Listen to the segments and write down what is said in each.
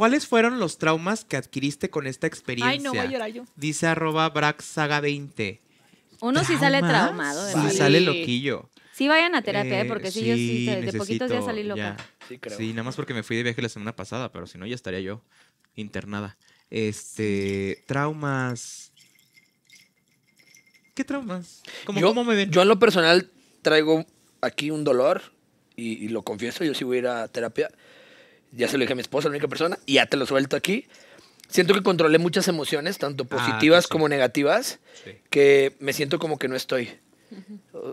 ¿Cuáles fueron los traumas que adquiriste con esta experiencia? Ay, no voy a llorar yo. Dice arroba braxaga20. Uno sí sale traumado. ¿verdad? Sí, sale loquillo. Sí vayan a terapia, ¿eh? Eh, porque sí, yo sí, de, poquitos días salí loca. Sí, nada más porque me fui de viaje la semana pasada, pero si no ya estaría yo internada. Este, traumas. ¿Qué traumas? yo, en lo personal traigo aquí un dolor y, y, lo confieso, yo sí voy a ir a terapia ya se lo dije a mi esposa, la única persona, y ya te lo suelto aquí. Siento que controlé muchas emociones, tanto ah, positivas como negativas, que me siento como que no estoy.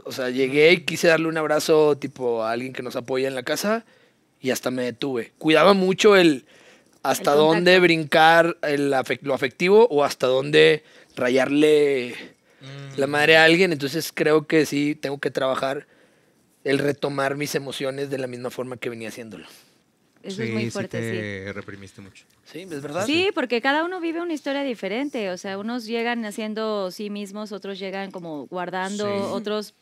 o, sea, llegué y quise darle un abrazo tipo a alguien que nos apoya en la casa y hasta me detuve. Cuidaba mucho el hasta dónde brincar el lo afectivo o hasta dónde rayarle mm. la madre a alguien. Entonces creo que sí tengo que trabajar el retomar mis emociones de la misma forma que venía haciéndolo. Eso sí, es muy fuerte. Sí, reprimiste mucho. Sí, es verdad. Sí, porque cada uno vive una historia diferente. O sea, unos llegan haciendo sí mismos, otros llegan como guardando, otros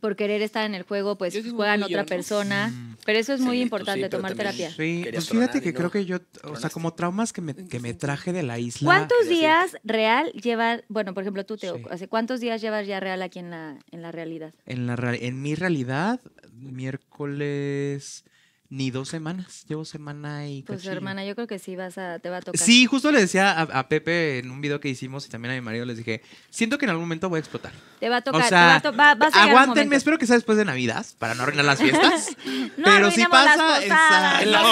por querer estar en el juego, pues juegan otra persona. Mm. Pero eso es muy pues importante, tomar terapia. Sí, pues fíjate que creo que yo, o sea, como traumas que me, que me traje de la isla. ¿Cuántos días real lleva bueno, por ejemplo, tú, te hace ¿cuántos días llevas ya real aquí en la, en la realidad? En, la, en mi realidad, miércoles ni dos semanas. Llevo semana y. Pues hermana, yo creo que sí vas a, te va a tocar. Sí, justo le decía a, Pepe en un video que hicimos y también a mi marido les dije, siento que en algún momento voy a explotar. Te va a tocar. O sea, te va a aguántenme, espero que sea después de Navidad para no arruinar las fiestas. pero si pasa, en la, sala, en la,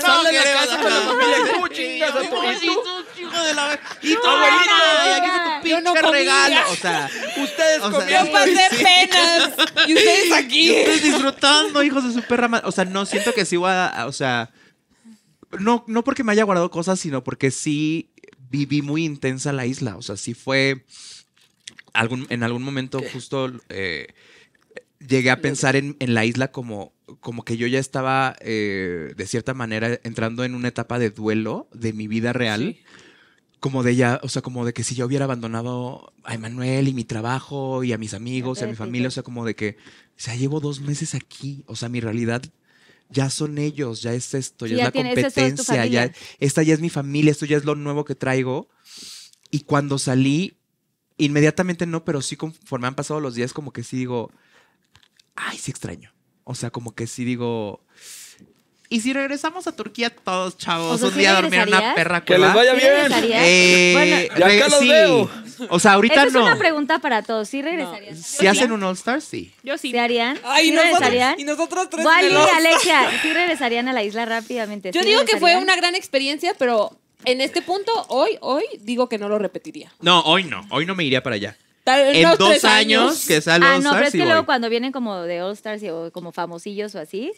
sala, de la casa con oh, la Y tu abuelito, y aquí tu pinche regalo. O sea. Ustedes o sea, comieron. Yo pasé penas. Y ustedes aquí. ustedes disfrutando, hijos de su perra. O sea, no siento que sí voy a. O sea. No, no porque me haya guardado cosas, sino porque sí viví muy intensa la isla. O sea, sí fue. Algún, en algún momento, justo. Eh, llegué a pensar en, la isla como, como que yo ya estaba, eh, de cierta manera, entrando en una etapa de duelo de mi vida real como de ella, o sea, como de que si yo hubiera abandonado a Emanuel y mi trabajo y a mis amigos y a mi familia, o sea, como de que, o sea, llevo dos meses aquí, o sea, mi realidad ya son ellos, ya es esto, ya, es la competencia, ya, esta ya es mi familia, esto ya es lo nuevo que traigo. Y cuando salí, inmediatamente no, pero sí conforme han pasado los días, como que sí digo, ay, sí extraño. O sea, como que sí digo, y si regresamos a Turquía todos, chavos, un día a dormir en una perra cola? Que les vaya bien. ¿Sí eh, ya acá O sea, ahorita no. Es una pregunta para todos. ¿Sí regresarían? Sí Si hacen un All Star, sí. Yo sí. ¿Se harían? Ay, ¿Sí Y nosotros tres. Wally, Alexia, ¿sí regresarían a la isla rápidamente? Yo digo que fue una gran experiencia, pero en este punto, hoy, hoy, digo que no lo repetiría. No, hoy no. Hoy no me iría para allá en dos años, que sale All ah, Stars. no, pero es que luego cuando vienen como de All Stars o como famosillos o así,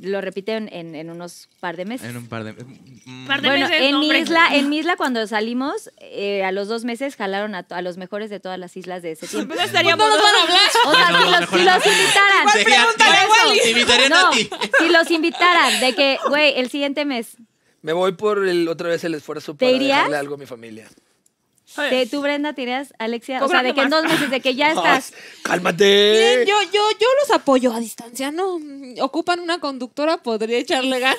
lo repite en, en, unos par de meses. En un par de, meses. Mm. par de bueno, meses. En mi, isla, en mi cuando salimos, eh, a los dos meses jalaron a, los mejores de todas las islas de ese pues tiempo. van a hablar. O si, los, invitaran. a ti. Si los invitaran, de que, güey, el siguiente mes. Me voy por el, otra vez el esfuerzo para ¿Te algo a mi familia. Pues, de tú, Brenda, tiras Alexia. O sea, de que en dos meses, de que ya estás. ¡Cálmate! Bien, yo, yo, yo los apoyo a distancia, ¿no? Ocupan una conductora, podría echarle ganas.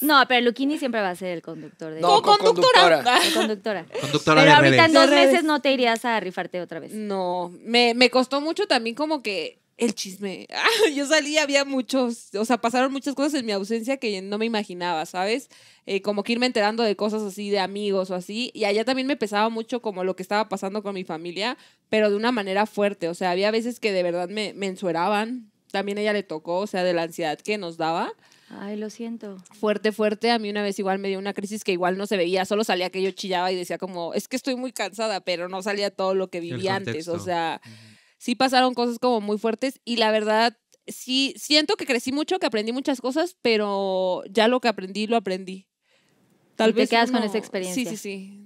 No, pero Luquini siempre va a ser el conductor. De no, conductora. Conductora. pero ahorita en dos meses no te irías a rifarte otra vez. No, me, me costó mucho también como que el chisme. Ah, yo salí, había muchos, o sea, pasaron muchas cosas en mi ausencia que no me imaginaba, ¿sabes? Eh, como que irme enterando de cosas así, de amigos o así. Y allá también me pesaba mucho como lo que estaba pasando con mi familia, pero de una manera fuerte. O sea, había veces que de verdad me, ensueraban. También ella le tocó, o sea, de la ansiedad que nos daba. Ay, lo siento. Fuerte, fuerte. A mí una vez igual me dio una crisis que igual no se veía, solo salía que yo chillaba y decía como, es que estoy muy cansada, pero no salía todo lo que vivía antes. O sea, sí pasaron cosas como muy fuertes y la verdad, sí, siento que crecí mucho, que aprendí muchas cosas, pero ya lo que aprendí, lo aprendí. Tal vez te quedas con esa experiencia. Sí, sí, sí.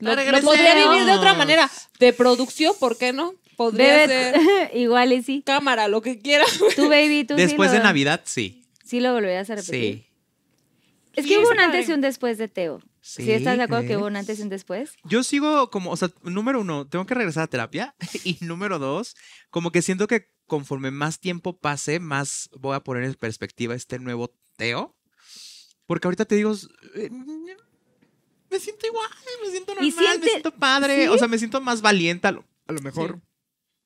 Lo, podría vivir de otra manera. De producción, ¿por qué no? Podría ser. Igual y sí. Cámara, lo que quieras. tu baby, tú Después de Navidad, sí. Sí, lo volverías a repetir. Sí. Es que hubo un antes y eh. un después de Teo. Sí, estás de acuerdo que hubo un antes y un después? Yo sigo como, o sea, número uno, tengo que regresar a terapia. Y número dos, como que siento que conforme más tiempo pase, más voy a poner en perspectiva este nuevo Teo. Porque ahorita te digo, eh, me siento igual, me siento normal, me siento padre. O sea, me siento más valiente a lo, mejor.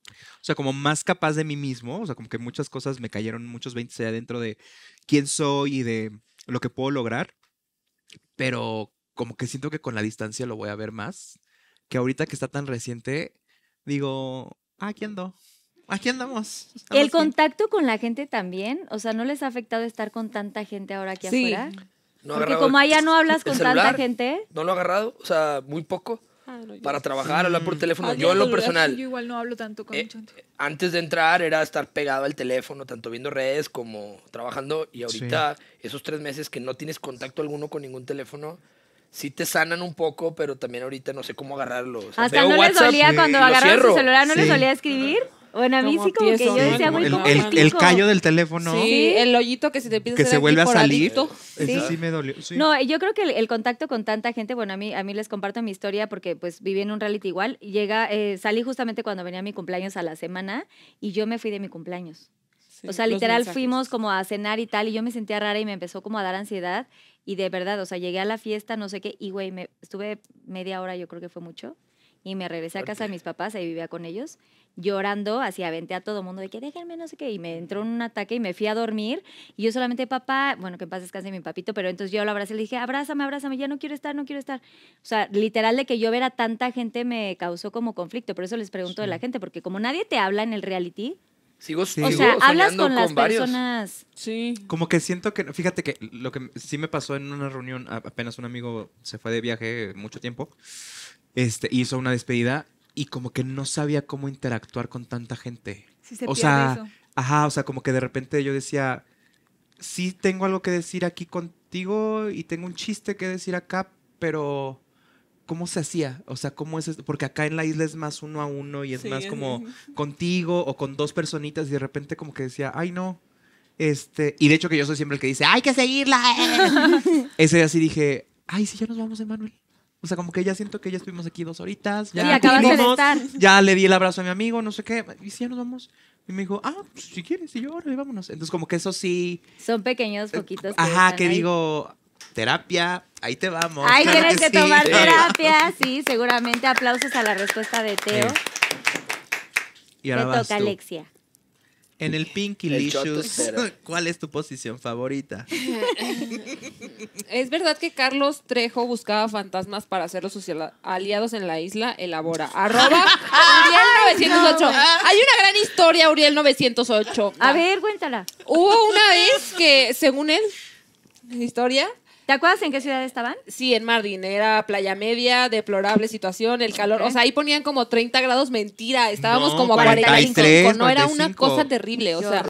O sea, como más capaz de mí mismo. O sea, como que muchas cosas me cayeron, muchos 20 adentro dentro de quién soy y de lo que puedo lograr. Pero como que siento que con la distancia lo voy a ver más, que ahorita que está tan reciente, digo, ¿a quién ando, aquí andamos. ¿El contacto con la gente también? O sea, ¿no les ha afectado estar con tanta gente ahora aquí afuera? No Porque como allá no hablas con tanta gente. No lo he agarrado, o sea, muy poco. Ah, para trabajar, hablar por mm. teléfono. yo en lo personal. Yo igual no hablo tanto con eh, Antes de entrar era estar pegado al teléfono, tanto viendo redes como trabajando. Y ahorita, esos tres meses que no tienes contacto alguno con ningún teléfono, sí te sanan un poco, pero también ahorita no sé cómo agarrarlo. O sea, Hasta no les dolía cuando agarraron su celular, no les dolía escribir. Bueno, a mí sí como que yo decía, el, callo del teléfono. Sí, el hoyito que se te empieza Que se vuelve a salir. ¿Sí? Eso sí me dolió. Sí. No, yo creo que el, contacto con tanta gente, bueno, a mí, a mí les comparto mi historia porque pues viví en un reality igual. Llega, eh, salí justamente cuando venía mi cumpleaños a la semana y yo me fui de mi cumpleaños. o sea, literal fuimos como a cenar y tal, y yo me sentía rara y me empezó como a dar ansiedad. Y de verdad, o sea, llegué a la fiesta, no sé qué, y güey, me, estuve media hora, yo creo que fue mucho, y me regresé a casa de mis papás, ahí vivía con ellos, llorando, así aventé a todo mundo de que déjenme, no sé qué, y me entró un ataque y me fui a dormir, y yo solamente, papá, bueno, que pases casi descanse mi papito, pero entonces yo lo abracé, le dije, abrázame, abrázame, ya no quiero estar, no quiero estar. O sea, literal de que yo ver a tanta gente me causó como conflicto, por eso les pregunto de la gente, porque como nadie te habla en el reality, Sigo, o sea, hablas con, las personas. Sí. Como que siento que, fíjate que lo que sí me pasó en una reunión, apenas un amigo se fue de viaje mucho tiempo, este, hizo una despedida y como que no sabía cómo interactuar con tanta gente. o sea, ajá, o sea, como que de repente yo decía, sí tengo algo que decir aquí contigo y tengo un chiste que decir acá, pero ¿Cómo se hacía? O sea, ¿cómo es esto? Porque acá en la isla es más uno a uno y es más como contigo o con dos personitas y de repente como que decía, ay no, este, y de hecho que yo soy siempre el que dice, hay que seguirla. Eh". Ese día sí dije, ay, sí, ya nos vamos, Emanuel. O sea, como que ya siento que ya estuvimos aquí dos horitas. Ya sí, de estar. Ya le di el abrazo a mi amigo, no sé qué. Y sí, ya nos vamos. Y me dijo, ah, pues, si quieres, si yo, ahora, vámonos. Entonces, como que eso sí. Son pequeños poquitos. Eh, ajá, que, que digo, terapia, ahí te vamos. Ahí tienes que, tomar terapia, sí, seguramente. Aplausos a la respuesta de Teo. Y ahora vas Alexia. En el Pinky Licious, ¿cuál es tu posición favorita? ¿Es verdad que Carlos Trejo buscaba fantasmas para hacerlos sus aliados en la isla? Elabora. Arroba Uriel908. Hay una gran historia, Uriel908. A ver, cuéntala. Hubo una vez que, según él, historia, ¿Te acuerdas en qué ciudad estaban? Sí, en Mardin. Era playa media, deplorable situación, el calor. O sea, ahí ponían como 30 grados, mentira. Estábamos como a 45. no era una cosa terrible. O sea,